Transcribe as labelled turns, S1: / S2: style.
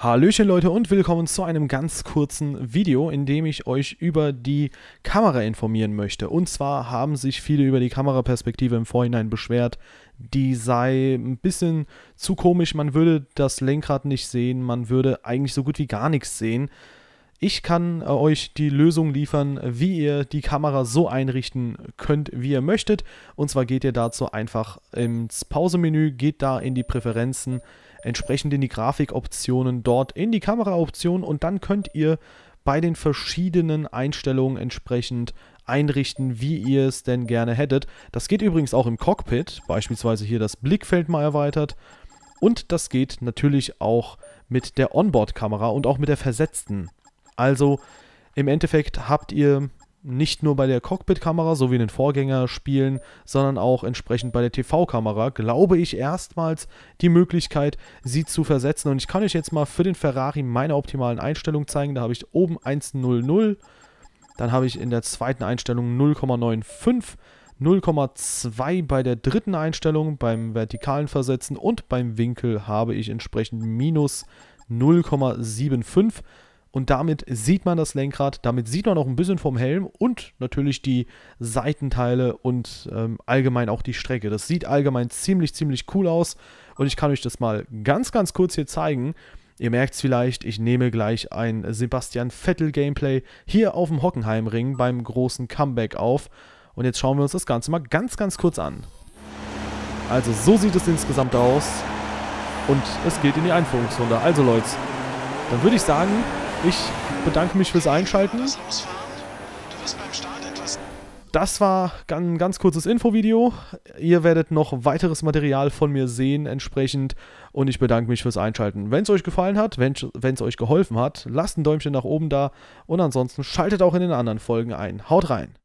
S1: Hallöchen Leute und willkommen zu einem ganz kurzen Video, in dem ich euch über die Kamera informieren möchte. Und zwar haben sich viele über die Kameraperspektive im Vorhinein beschwert, die sei ein bisschen zu komisch, man würde das Lenkrad nicht sehen, man würde eigentlich so gut wie gar nichts sehen. Ich kann äh, euch die Lösung liefern, wie ihr die Kamera so einrichten könnt, wie ihr möchtet. Und zwar geht ihr dazu einfach ins Pausemenü, geht da in die Präferenzen, entsprechend in die Grafikoptionen, dort in die Kameraoption und dann könnt ihr bei den verschiedenen Einstellungen entsprechend einrichten, wie ihr es denn gerne hättet. Das geht übrigens auch im Cockpit, beispielsweise hier das Blickfeld mal erweitert. Und das geht natürlich auch mit der Onboard-Kamera und auch mit der versetzten also im Endeffekt habt ihr nicht nur bei der Cockpit-Kamera, so wie in den Vorgängerspielen, sondern auch entsprechend bei der TV-Kamera, glaube ich, erstmals die Möglichkeit, sie zu versetzen. Und ich kann euch jetzt mal für den Ferrari meine optimalen Einstellungen zeigen. Da habe ich oben 100, dann habe ich in der zweiten Einstellung 0,95. 0,2 bei der dritten Einstellung, beim vertikalen Versetzen und beim Winkel habe ich entsprechend minus 0,75 und damit sieht man das Lenkrad, damit sieht man auch ein bisschen vom Helm und natürlich die Seitenteile und ähm, allgemein auch die Strecke. Das sieht allgemein ziemlich, ziemlich cool aus und ich kann euch das mal ganz, ganz kurz hier zeigen. Ihr merkt es vielleicht, ich nehme gleich ein Sebastian Vettel Gameplay hier auf dem Hockenheimring beim großen Comeback auf. Und jetzt schauen wir uns das Ganze mal ganz, ganz kurz an. Also so sieht es insgesamt aus. Und es geht in die Einführungsrunde. Also Leute, dann würde ich sagen, ich bedanke mich fürs Einschalten. Das war ein ganz kurzes Infovideo. Ihr werdet noch weiteres Material von mir sehen entsprechend und ich bedanke mich fürs Einschalten. Wenn es euch gefallen hat, wenn es euch geholfen hat, lasst ein Däumchen nach oben da und ansonsten schaltet auch in den anderen Folgen ein. Haut rein!